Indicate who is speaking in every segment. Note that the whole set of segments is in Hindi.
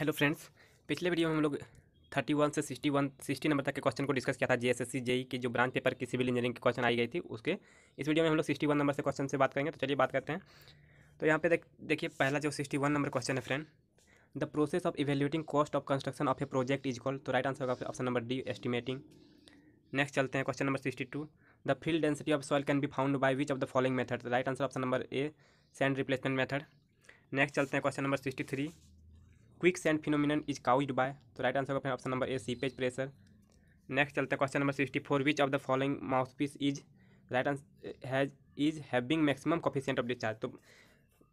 Speaker 1: हेलो फ्रेंड्स पिछले वीडियो में हम लोग थर्टी वन से सिक्सटी वन सिक्सटी नंबर तक के क्वेश्चन को डिस्कस किया था e e जीएसएससी जेई की जो ब्रांच पेपर की सिविल इंजीनियरिंग की क्वेश्चन आई गई थी उसके इस वीडियो में हम लोग सिक्सटी वन नंबर से क्वेश्चन से बात करेंगे तो चलिए बात करते हैं तो यहाँ पे देख देखिए पहला जो सिक्सटी वन नंबर क्वेश्चन है friend the process of evaluating cost of construction of a project is call तो राइट आंसर होगा option number D estimating next चलते हैं question number sixty two the field density of soil can be found by which of the following method right answer option number A sand replacement method next चलते हैं question number sixty three quick sand phenomenon is cause by तो राइट आंसर होगा option number A seepage pressure next चलते हैं question number sixty four which of the following mouth piece is right answer has is having maximum coefficient of discharge तो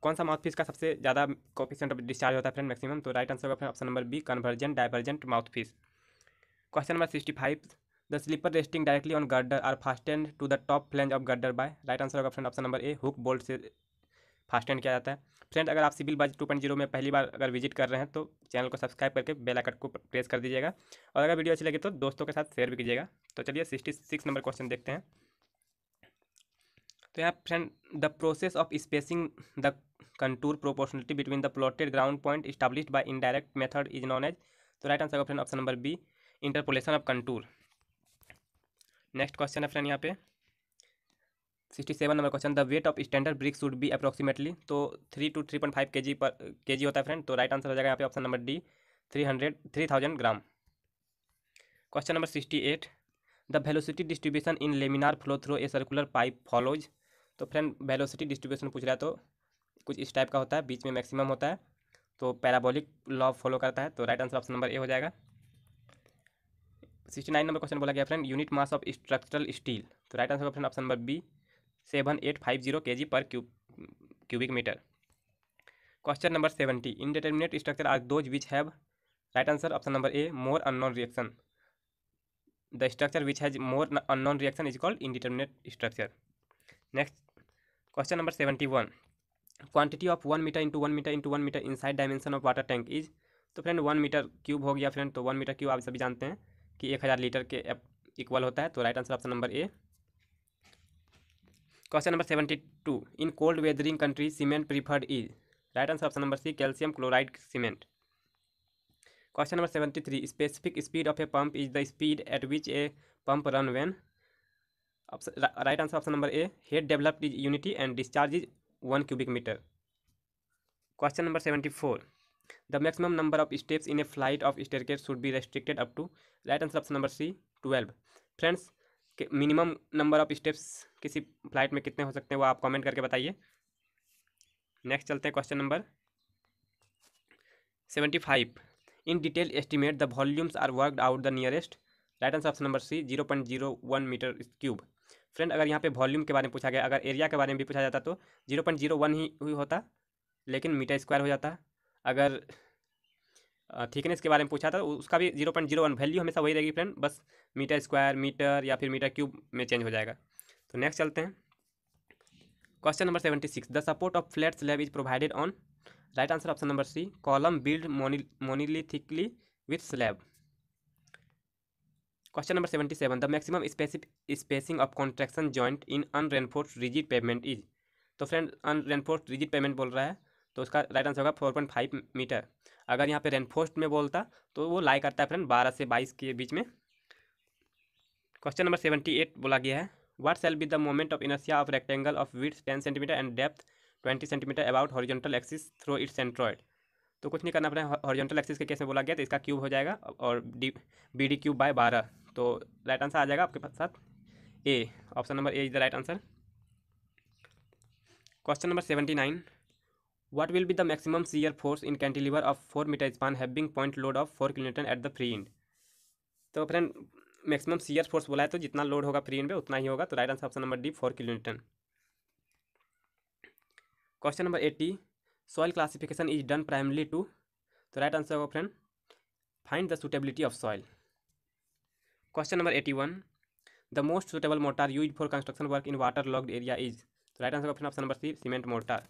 Speaker 1: कौन सा माउथ पीस का सबसे ज़्यादा कॉफिशियंट ऑफ डिस्चार्ज होता है फ्रेंड मैक्सिमम तो राइट आंसर होगा option number B convergent divergent mouth piece question number sixty five the sleeper resting directly on girder are fastened to the top flange of girder by right answer option number A hook bolt से फास्ट एंड किया जाता है फ्रेंड अगर आप सिविल बाज टू पॉइंट जीरो में पहली बार अगर विजिट कर रहे हैं तो चैनल को सब्सक्राइब करके बेल आइकन को प्रेस कर दीजिएगा और अगर वीडियो अच्छी लगी तो दोस्तों के साथ शेयर भी कीजिएगा तो चलिए सिक्सटी सिक्स नंबर क्वेश्चन देखते हैं तो यहाँ friend the process of spacing the contour proportionality between the plotted ground point establish in indirect method is known as तो right answer option number B interpolation of contour next question है फ्रेंड यहाँ पे sixty seven number question the weight of standard bricks should be approximately तो three to three point five K G पर के जी होता है फ्रेंड तो राइट आंसर हो जाएगा यहाँ पे option number D three hundred three thousand gram question number sixty eight the velocity distribution in laminar flow through a circular pipe follows तो फ्रेंड वेलोसिटी डिस्ट्रीब्यूशन पूछ रहा है तो कुछ इस टाइप का होता है बीच में मैक्सिमम होता है तो पैराबोलिक लॉ फॉलो करता है तो right answer option number A हो जाएगा सिक्सटी नाइन नंबर क्वेश्चन बोला गया friend unit mass of structural steel तो right answer option option number B seven eight five zero K G per cube cubic metre question number seventy indeterminate structure are those which have right answer option number A more unknown reaction the structure which has more unknown reaction is called indeterminate structure next question number seventy one quantity of one metre into one metre into one metre in side dimension of water tank is तो फ्रेंड वन मीटर क्यूब हो गया फ्रेंड तो वन मीटर क्यूब आप सभी जानते हैं कि एक हज़ार लीटर के इक्वल होता है तो right answer option number A question number seventy two in cold weathering country cement preferred is right answer option number C calcium chloride cement question number seventy three specific speed of a pump is the speed at which a pump run when right answer option number A head developed is unity and discharge is one cubic metre question number seventy four the maximum number of steps in a flight of staircase should be restricted up to right answer option number C twelve friends कि मिनिमम नंबर ऑफ स्टेप्स किसी फ्लाइट में कितने हो सकते हैं वो आप कमेंट करके बताइए नेक्स्ट चलते हैं question number seventy five in detail estimate the volumes are worked out the nearest right answer option number C zero point zero one metre cube friend अगर यहाँ पे वॉल्यूम के बारे में पूछा गया अगर एरिया के बारे में भी पूछा जाता तो जीरो पॉइंट जीरो वन ही होता लेकिन मीटर स्क्वायर हो जाता अगर थिकनेस के बारे में पूछा था तो उसका भी zero point zero one value हमेशा वही रहेगी फ्रेंड बस मीटर स्क्वायर मीटर या फिर मीटर क्यूब में चेंज हो जाएगा तो नेक्स्ट चलते हैं question number seventy six the support of flat slab is provided on right answer option number C column build thickly with slab question number seventy seven the maximum specific spacing of contraction joint in reinforce rigid pavement is तो फ्रेंड रेनफोर्स रिजिट पेमेंट बोल रहा है तो उसका राइट आंसर होगा फोर पॉइंट फाइव मीटर अगर यहाँ पे रेनफोस्ट में बोलता तो वो लाई करता है फ्रेंड बारह से बाईस के बीच में क्वेश्चन नंबर सेवेंटी एट बोला गया है what shall be the moment of inertia of rectangle of with ten centimetre and depth twenty centimetre about horizontal axis through its centroid तो कुछ नहीं करना अपने हॉरिजेंटल एक्सिस के केस में बोला गया तो इसका क्यूब हो जाएगा और D B D cube by बारह तो राइट आंसर आ जाएगा आपके पास साथ A option number A is the right answer question number seventy nine What will be the maximum shear force in cantilever of 4 meter span having point load of four kilometre at the free end? तो फ्रेंड मैक्सिमम सीयर फोर्स बोला है तो जितना लोड होगा फ्री एंड पे उतना ही होगा तो right answer option number D four kilometre question number eighty soil classification is done primarily to तो राइट आंसर होगा friend find the suitability of soil question number eighty one the most suitable mortar use for construction work in water logged area is तो right answer option option number C cement mortar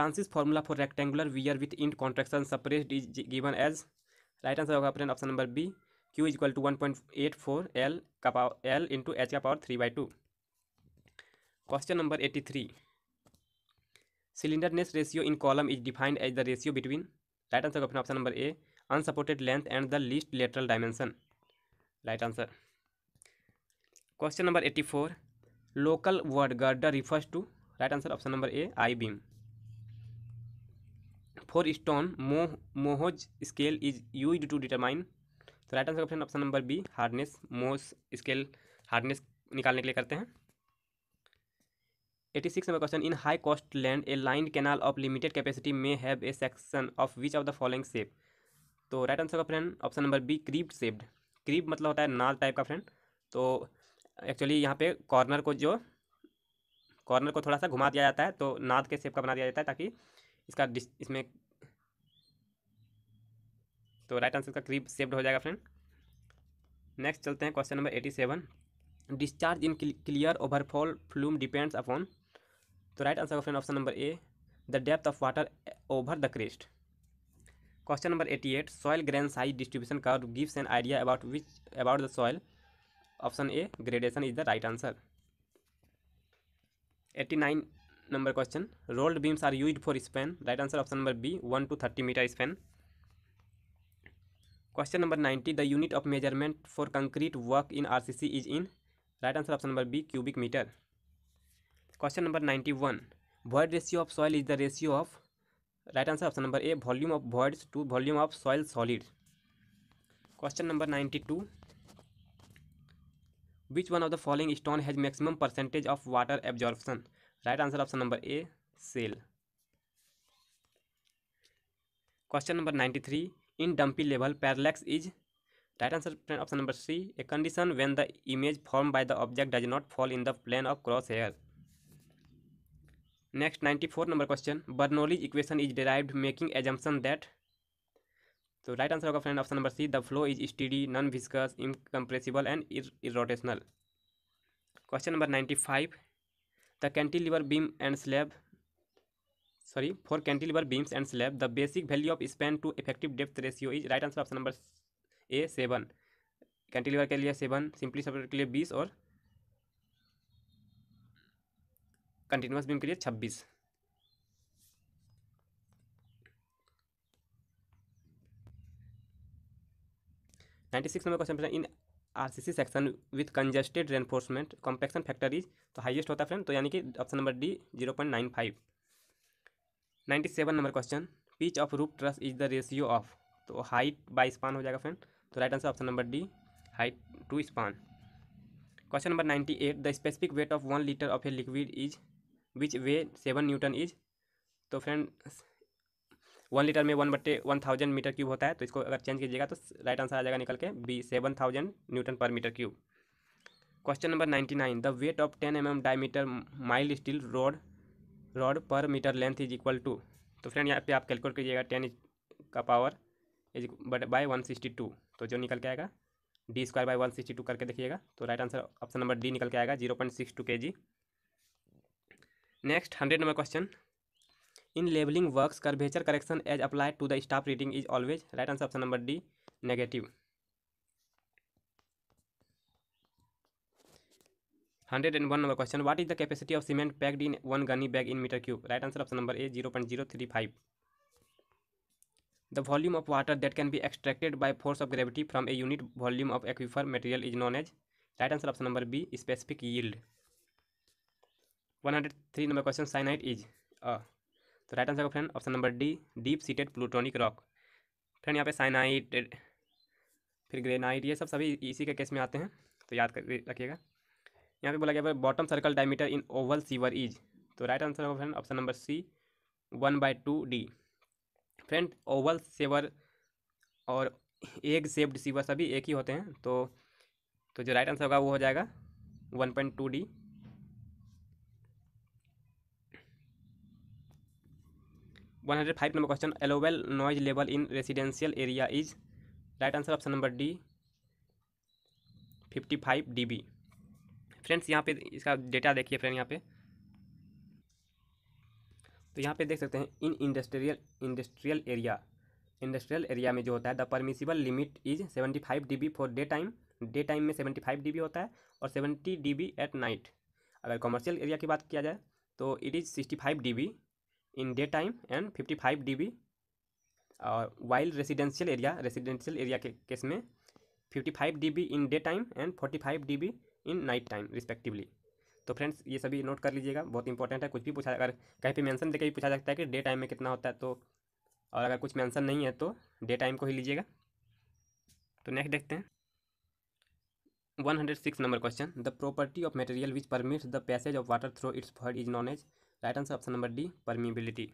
Speaker 1: Francis formula for rectangular weir with end contraction suppressed is given as right answer होगा option number B Q is equal to one point eight four L का पावर एल इंटू एच का power three by two question number eighty three slenderness ratio in column is defined as the ratio between right answer का option number A unsupported length and the least lateral dimension right answer question number eighty four local word girder refers to right answer option number A I beam for stone मोह Mohs scale is use to determine तो right answer option option number B hardness Mohs scale hardness निकालने के लिए करते हैं eighty six number question in high cost land a line canal of limited capacity may have a section of which of the following shape तो राइट आंसर का friend option number B creep shaped creep मतलब होता है नाल टाइप का फ्रेंड तो एक्चुअली यहाँ पे कॉर्नर को जो कॉर्नर को थोड़ा सा घुमा दिया जाता है तो नाद के सेप का बना दिया जाता है ताकि इसका इसमें तो राइट आंसर का क्रीप सेव्ड हो जाएगा फ्रेंड नेक्स्ट चलते हैं question number eighty seven discharge in clear overfall flume depends upon तो राइट आंसर का friend option number A the depth of water over the crest question number eighty eight soil grain size distribution curve gives an idea about which about the soil option A gradation is the right answer eighty nine number question rolled beams are use for span right answer option number B one two thirty metre span question number ninety the unit of measurement for concrete work in R is in right answer option number B cubic metre question number ninety one word ratio of soil is the ratio of right answer option number A volume of words to volume of soil solid question number ninety two which one of the following stone has maximum percentage of water absorption right answer option number A shale question number ninety three in dumpy level parallax is right answer option number C a condition when the image form by the object does not fall in the plane of cross hair next ninety four number question Bernoulli's equation is derived making assumption that तो राइट आंसर होगा friend option number C the flow is steady non viscous incompressible and irrotational question number ninety five the cantilever beam and slab sorry for cantilever beams and slab the basic value of span to effective depth ratio is right answer option number A seven cantilever के लिए सेवन सिंपली सब के लिए बीस और कंटिन्यूस बीम के लिए छब्बीस ninety six number question in RCC section with congested reinforcement compaction factor is तो हाईएस्ट होता है फ्रेंड तो यानी कि option number D zero point nine five ninety seven number question pitch of roof truss is the ratio of तो हाइट बाई स्पान हो जाएगा फ्रेंड तो right answer option number D height to span question number ninety eight the specific weight of one litre of a liquid is which weighs seven newton is तो फ्रेंड वन लीटर में वन बट्टे वन थाउजेंड मीटर क्यूब होता है तो इसको अगर चेंज कीजिएगा तो राइट आंसर आ जाएगा निकल के B seven thousand newton per metre cube question number ninety nine the weight of ten M M diameter mild steel rod rod per metre length is equal to तो फ्रेंड यहाँ पे आप कैलकुलेट कीजिएगा टेन का पावर इज बट बाय वन सिक्सटी टू तो जो निकल के आएगा D square by one sixty two करके देखिएगा तो right answer option number D निकल के आएगा zero point six two K G next hundred number question in levelling works curvature correction as applied to the staff reading is always right answer option number D negative hundred and one number question what is the capacity of cement packed in one gunny bag in metre cube right answer option number A zero point zero three five the volume of water that can be extracted by force of gravity from a unit volume of aquifer material is known as right answer option number B specific yield one hundred three number question syenite is a तो राइट आंसर का friend option number D deep seated plutonic rock friend यहाँ पे साइनाइट फिर ग्रेनाइट ये सब सभी इसी के केस में आते हैं तो याद कर रखिएगा यहाँ पे बोला गया bottom circle diameter in oval sewer is तो राइट आंसर होगा friend option number C one by two D friend oval sewer और एग सेप्ड सीवर सभी एक ही होते हैं तो तो जो राइट आंसर होगा वो हो जाएगा one point two D one hundred five number question एलोवेल noise level in residential area is right answer option number D fifty five D B friends यहाँ पे इसका डेटा देखिए फ्रेंड यहाँ पे तो यहाँ पे देख सकते हैं in industrial industrial area industrial area में जो होता है the permissible limit is seventy five D B for day time day time में सेवेंटी फाइव डी बी होता है और seventy D B at night अगर कॉमर्शियल एरिया की बात किया जाए तो it is sixty five D B in day time and fifty five D B और while residential area residential area के केस में fifty five D B in day time and forty five D B in night time respectively तो फ्रेंड्स ये सभी नोट कर लीजिएगा बहुत इंपॉर्टेंट है कुछ भी पूछा अगर कहीं पे मेंशन देकर भी पूछा जाता है कि डे टाइम में कितना होता है तो और अगर कुछ मेंशन नहीं है तो डे टाइम को ही लीजिएगा तो नेक्स्ट देखते हैं 106 number question the property of material which permits the passage of water through its for is known as right answer option number D permeability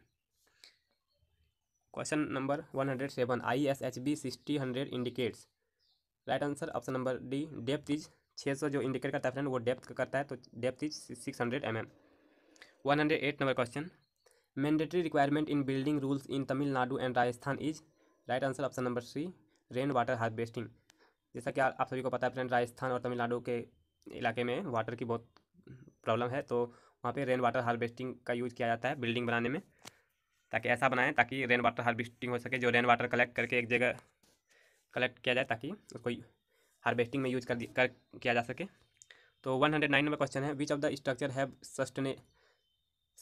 Speaker 1: question number one hundred seven I S H B sixty hundred indicates right answer option number D depth is छः सौ जो इंडिकेट करता है फ्रेंड वो डेप्थ करता है तो depth is six hundred M M one hundred eight number question mandatory requirement in building rules in Tamil Nadu and Rajasthan is right answer option number C rain water harvesting जैसा कि आप सभी को पता है फ्रेंड राजस्थान और तमिलनाडु के इलाके में वाटर की बहुत प्रॉब्लम है तो वहाँ पे रेन वाटर हार्वेस्टिंग का यूज़ किया जाता है बिल्डिंग बनाने में ताकि ऐसा बनाएं ताकि रेन वाटर हार्वेस्टिंग हो सके जो रेन वाटर कलेक्ट करके एक जगह कलेक्ट किया जाए ताकि उसको हार्वेस्टिंग में यूज़ कर कर किया जा सके तो one hundred nine number question है which of the structure have sustained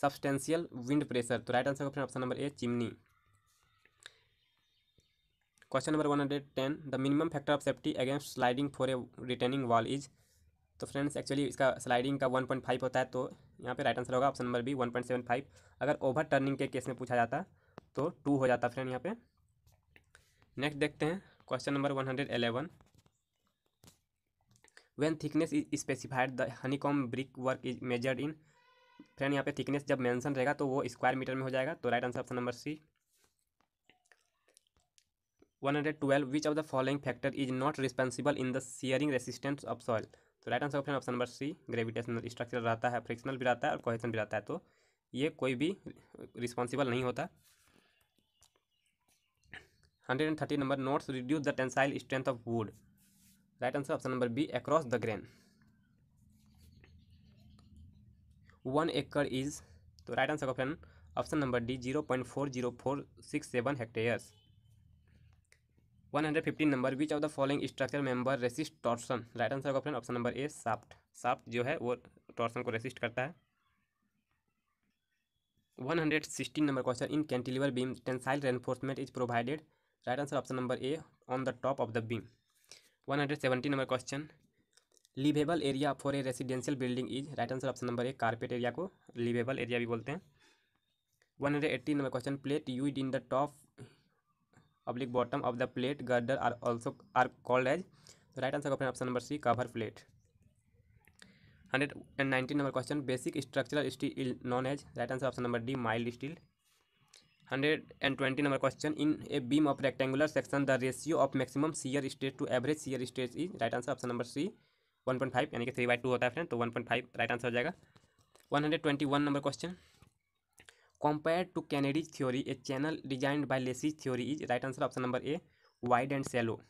Speaker 1: substantial wind pressure तो right answer option number A chimney question number one hundred ten the minimum factor of safety against sliding for a returning wall is तो फ्रेंड्स एक्चुअली इसका स्लाइडिंग का वन पॉइंट फाइव होता है तो यहाँ पे राइट आंसर होगा option number B one point seven five अगर ओवर टर्निंग के केस में पूछा जाता तो टू हो जाता फ्रेंड यहाँ पे नेक्स्ट देखते हैं question number one hundred eleven when thickness is specified the honeycomb brick work is measured in friend यहाँ पे थिकनेस जब मैंसन रहेगा तो वो स्क्वायर मीटर में हो जाएगा तो right answer option number C one hundred twelve which of the following factor is not responsible in the shearing resistance of soil तो right answer option option number C gravitational structure रहता है फ्रिक्शनल भी रहता है और कोहेशन भी रहता है तो ये कोई भी रिस्पॉन्सिबल नहीं होता hundred and thirty number knots reduce the tensile strength of wood right answer option number B across the grain one acre is तो right answer option option number D zero point four zero four six seven hectares 115 number which of the following structure member resist torsion right answer option option number A shaft shaft जो है वो टॉर्सन को रेसिस्ट करता है 116 number question in cantilever beam tensile reinforcement is provided right answer option number A on the top of the beam 117 number question livable area for a residential building is right answer option number A carpet area को लिवेबल एरिया भी बोलते हैं 180 number question plate use in the top public bottom of the plate girder are also are called as the right answer option number C cover plate hundred and nineteen number question basic structural steel known as right answer option number D mild steel hundred and twenty number question in a beam of rectangular section the ratio of maximum shear state to average shear state is right answer option number C one point five यानी कि थ्री बाई टू होता है फ्रेंड तो one point five right answer हो जाएगा one hundred twenty one number question compare to Kennedy's theory a channel designed by Lacy's theory is right answer option number A wide and shallow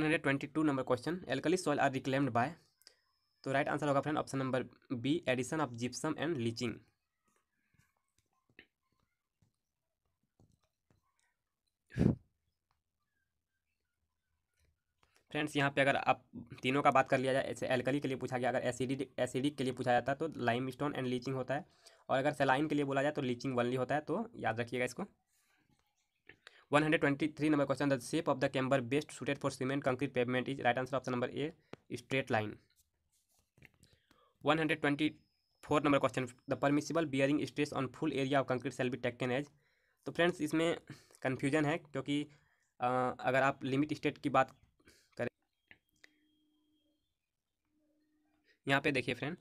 Speaker 1: 122 number question alkali soil are reclaimed by तो राइट आंसर होगा friend option number B addition of gypsum and leaching friends यहाँ पे अगर आप तीनों का बात कर लिया जाए ऐसे एल्कली के लिए पूछा गया अगर एसिडिक एसिडिक के लिए पूछा जाता है तो लाइम स्टोन एंड लीचिंग होता है और अगर सेलाइन के लिए बोला जाए तो लीचिंग वनली होता है तो याद रखिएगा इसको 123 number question the shape of the camber best suited for cement concrete pavement is right answer option number A straight line 124 number question the permissible bearing stress on full area of concrete shall be taken as तो फ्रेंड्स इसमें कन्फ्यूजन है क्योंकि आ, अगर आप लिमिट स्टेट की बात करें यहाँ पे देखिए friend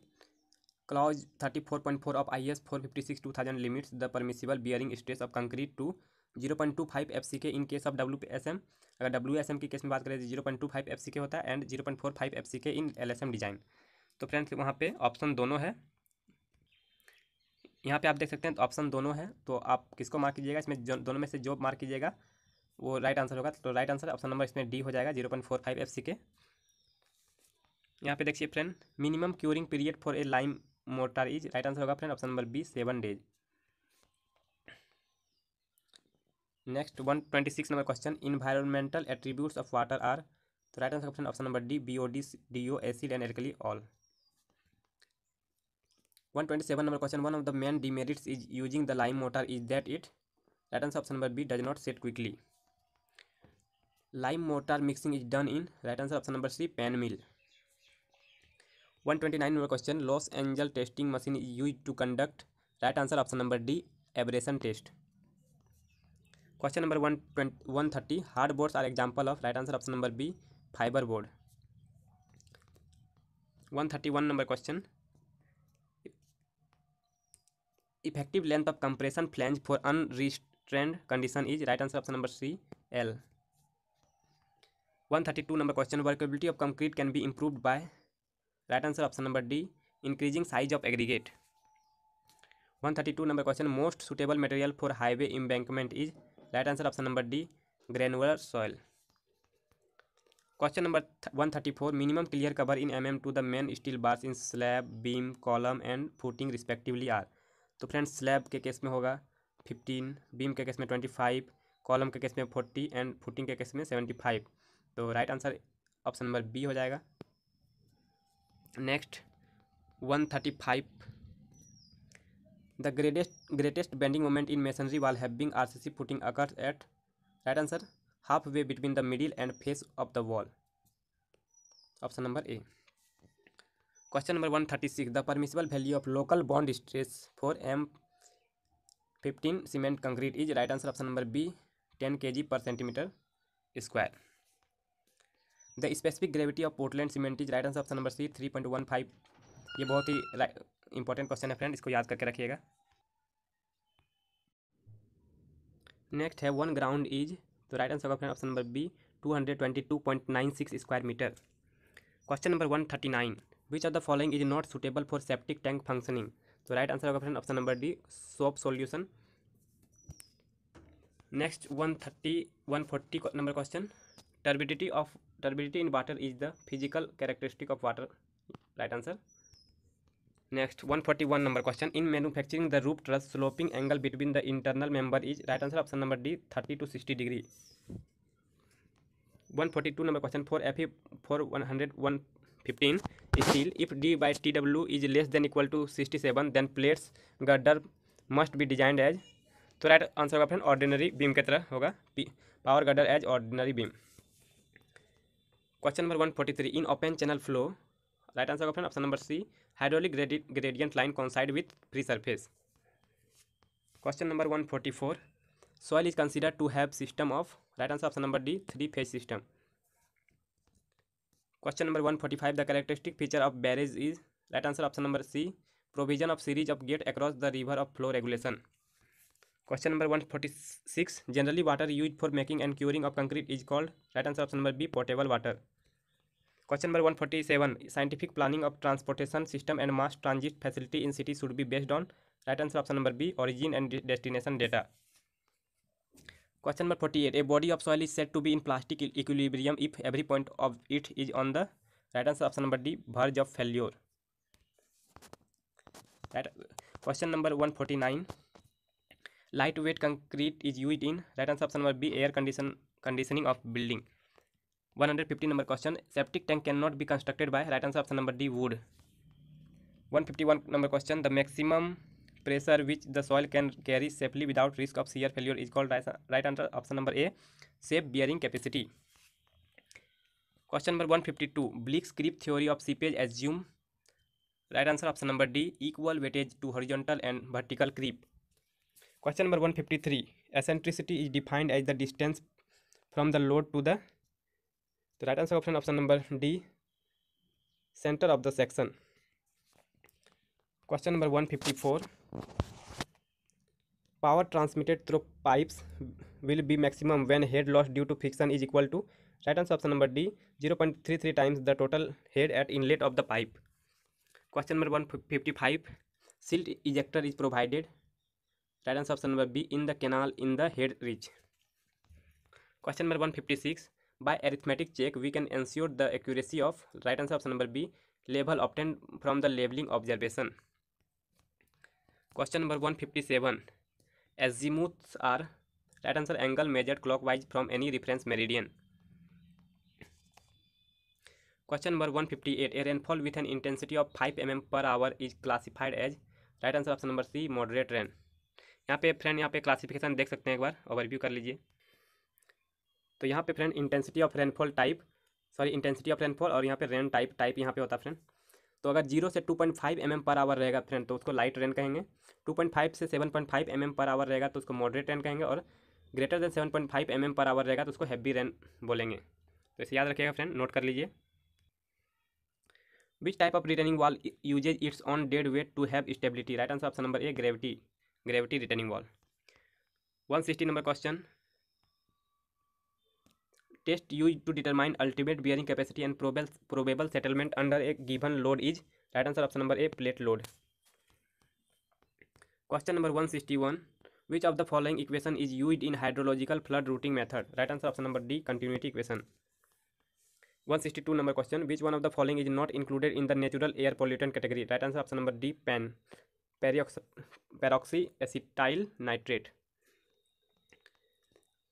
Speaker 1: clause 34.4 of I S four fifty six two thousand limits the permissible bearing stress of concrete to zero point two five F C K in case of W S M अगर डब्ल्यू एस एम के केस में बात करें तो zero point two five F C K होता है and zero point four five F C K in L S M design तो फ्रेंड्स वहाँ पे ऑप्शन दोनों है यहाँ पे आप देख सकते हैं तो ऑप्शन दोनों है तो आप किसको मार्क कीजिएगा इसमें दोनों में से जो मार्क कीजिएगा वो राइट आंसर होगा तो राइट आंसर ऑप्शन नंबर इसमें डी हो जाएगा zero point four five F C K यहाँ पे देखिए friend minimum curing period for a lime mortar is right answer होगा friend option number B seven days next one twenty six number question environmental attributes of water are तो right answer option option number D B O D D O acid and alkali all one twenty seven number question one of the main demerits is using the lime mortar is that it right answer option number B does not set quickly lime mortar mixing is done in right answer option number C pan mill 129 number question Los Angeles testing machine is used to conduct right answer option number D abrasion test question number 130 hard boards are example of right answer option number B fiber board 131 number question effective length of compression flange for unrestrained condition is right answer option number C L 132 number question workability of concrete can be improved by right answer option number D increasing size of aggregate one thirty two number question most suitable material for highway embankment is right answer option number D granular soil question number one thirty four minimum clear cover in M M to the main steel bars in slab beam column and footing respectively are तो फ्रेंड्स स्लैब के केस में होगा फिफ्टीन बीम के केस में ट्वेंटी फाइव कॉलम के केस में फोर्टी एंड फुटिंग के केस में सेवेंटी फाइव तो right answer option number B हो जाएगा next one thirty five the greatest greatest bending moment in masonry wall having R C C footing occurs at right answer half way between the middle and face of the wall option number A question number one thirty six the permissible value of local bond stress for M fifteen cement concrete is right answer option number B ten K G per centimetre square the specific gravity of Portland cement is right answer option number C three point one five ये बहुत ही इंपॉर्टेंट क्वेश्चन है फ्रेंड इसको याद करके रखिएगा नेक्स्ट है वन ग्राउंड इज तो राइट आंसर होगा friend option number B two hundred twenty two point nine six square metre question number one thirty nine which are the following is not suitable for septic tank functioning तो राइट आंसर होगा friend option number D soap solution next one thirty one forty number question turbidity of turbidity in water is the physical characteristic of water right answer next 141 number question in manufacturing the roof truss sloping angle between the internal member is right answer option number D 30 to 60 degree 142 number question for F for one hundred one fifteen steel if D by T W is less than equal to sixty seven then plates girder must be designed as तो राइट आंसर होगा फ्रेंड ऑर्डिनरी बीम की तरह होगा power girder as ordinary beam Question number 143. In open channel flow, right answer option option number C. Hydraulic gradient line coincide with free surface. Question number 144. Soil is considered to have system of right answer option number D. Three phase system. Question number 145. The characteristic feature of barrage is right answer option number C. Provision of series of gate across the river of flow regulation. Question number one forty six generally water use for making and curing of concrete is called right answer option number B portable water question number one forty seven scientific planning of transportation system and mass transit facility in city should be based on right answer option number B origin and destination data question number forty eight a body of soil is set to be in plastic equilibrium if every point of it is on the right answer option number D verge of failure right question number one forty nine light weight concrete is use in right answer option number B air condition conditioning of building one hundred fifty number question septic tank can not be constructed by right answer option number D wood one fifty one number question the maximum pressure which the soil can carry safely without risk of shear failure is called right answer option number A safe bearing capacity question number one fifty two Bligh's creep theory of seepage assume right answer option number D equal weightage to horizontal and vertical creep Question number 153. Eccentricity is defined as the distance from the load to the the right answer option option number D center of the section. Question number 154. Power transmitted through pipes will be maximum when head loss due to friction is equal to right answer option number D 0.33 times the total head at inlet of the pipe. Question number 155. Silt ejector is provided right answer option number B in the canal in the head reach question number one fifty six by arithmetic check we can ensure the accuracy of right answer option number B level obtain from the levelling observation question number one fifty seven azimuths are right answer angle measured clockwise from any reference meridian Question number 158. A rainfall with an intensity of 5 mm per hour is classified as right answer option number C, moderate rain. यहाँ पे फ्रेंड यहाँ पे क्लासिफिकेशन देख सकते हैं एक बार ओवरव्यू कर लीजिए तो यहाँ पे friend intensity of rainfall type sorry intensity of rainfall और यहाँ पे रेन टाइप टाइप यहाँ पे होता है फ्रेंड तो अगर जीरो से two point five M M per hour रहेगा फ्रेंड तो उसको लाइट रेन कहेंगे टू पॉइंट फाइव से seven point five M M per hour रहेगा तो उसको मॉडरेट रेन कहेंगे और greater than seven point five M M per hour रहेगा तो उसको हैवी रेन बोलेंगे तो इसे याद रखिएगा फ्रेंड नोट कर लीजिए which type of retaining wall uses its own dead weight to have stability right answer option number A gravity gravity retaining wall one sixty number question test use to determine ultimate bearing capacity and probable probable settlement under a given load is right answer option number A plate load question number one sixty one which of the following equation is use in hydrological flood routing method right answer option number D continuity equation one sixty two number question which one of the following is not included in the natural air pollutant category right answer option number D PAN peroxy peroxy acetyl nitrate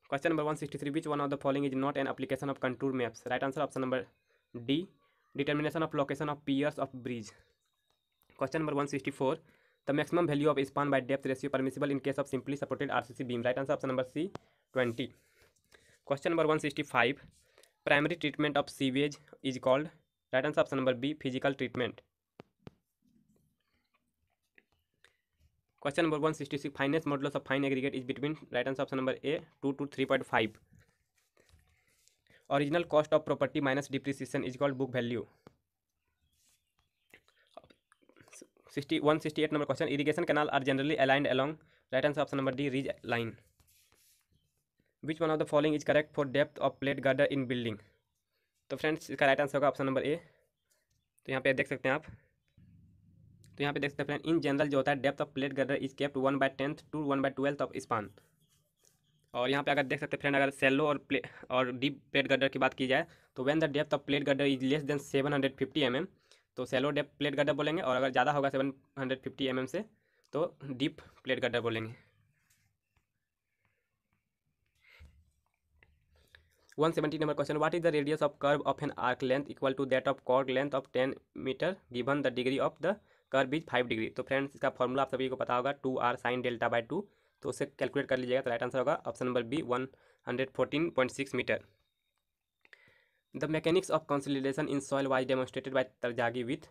Speaker 1: question number one sixty three which one of the following is not an application of contour maps right answer option number D determination of location of piers of bridge question number one sixty four the maximum value of span by depth ratio permissible in case of simply supported RCC beam right answer option number C twenty question number one sixty five primary treatment of sewage is called right answer option number B physical treatment question number one sixty six fineness modulus of fine aggregate is between right answer option number A two to three point five original cost of property minus depreciation is called book value sixty one sixty eight number question irrigation canal are generally aligned along right answer option number D ridge line which one of the following is correct for depth of plate girder in building तो फ्रेंड्स इसका राइट आंसर होगा ऑप्शन नंबर ए तो यहाँ पे देख सकते हैं आप तो यहाँ पे देख सकते हैं फ्रेंड इन जनरल जो होता है depth of plate girder is kept one by tenth to one by twelfth of span और यहाँ पे अगर देख सकते हैं फ्रेंड अगर सेलो और प्ले और डीप प्लेट गर्डर की बात की जाए तो when the depth of plate girder is less than seven hundred fifty M M तो सेलो डेप प्लेट गर्डर बोलेंगे और अगर ज़्यादा होगा seven hundred fifty M M से तो डीप प्लेट गर्डर बोलेंगे one seventy number question what is the radius of curve of an arc length equal to that of chord length of ten metre given the degree of the curve is five degree तो फ्रेंड्स इसका फॉर्मूला आप सभी को पता होगा two R sine delta by two तो उसे कैलकुलेट कर लीजिएगा तो राइट आंसर होगा option number B one hundred fourteen point six metre the mechanics of consolidation in soil was demonstrated by Terzaghi with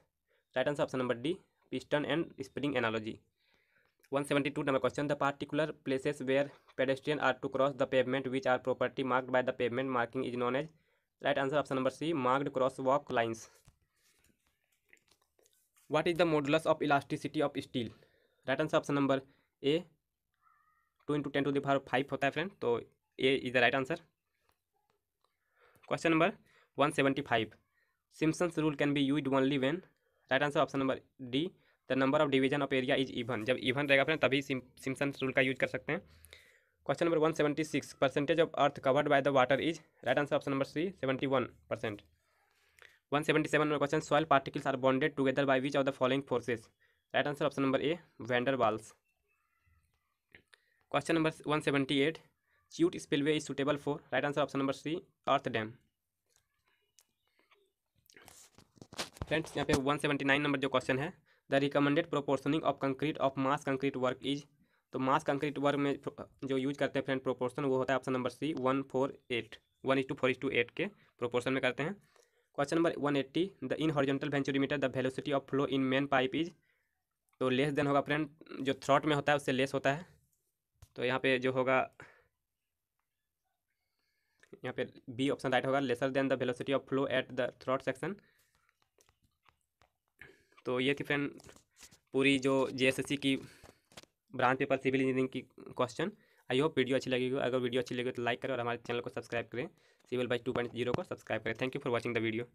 Speaker 1: right answer option number D piston and spring analogy two number question the particular places where pedestrian are to cross the pavement which are properly marked by the pavement marking is known as right answer option number C marked cross walk lines what is the modulus of elasticity of steel right answer option number A two into ten to the five होता है फ्रेंड तो A is the right answer question number one seventy five Simpson's rule can be use only when right answer option number D the number of division of area is even जब इवन रहेगा फ्रेंड तभी सिम्सन रूल का यूज कर सकते हैं question number one seventy six percentage of earth covered by the water is right answer option number C seventy one percent one seventy seven number question soil particles are bonded together by which of the following forces right answer option number A van der Waals question number one seventy eight chute spillway is suitable for right answer option number C earth dam friends यहाँ पे वन सेवेंटी नाइन नंबर जो क्वेश्चन है the recommended proportioning of concrete of mass concrete work is तो मास कंक्रीट वर्क में जो यूज करते हैं फ्रेंड प्रोपोर्शन वो होता है option number C one four eight one is to four is to eight के प्रोपोर्शन में करते हैं question number one eighty the in venturi venturimeter the velocity of flow in main pipe is तो लेस देन होगा फ्रेंड जो थ्रॉट में होता है उससे लेस होता है तो यहाँ पे जो होगा यहाँ पे बी ऑप्शन राइट होगा lesser than the velocity of flow at the throat section तो ये थी फ्रेंड पूरी जो जे की ब्रांच पेपर सिविल इंजीनियरिंग की क्वेश्चन आई होप वीडियो अच्छी लगेगी अगर वीडियो अच्छी लगे तो लाइक करें और हमारे चैनल को सब्सक्राइब करें civil by two point zero को सब्सक्राइब करें thank you for watching the video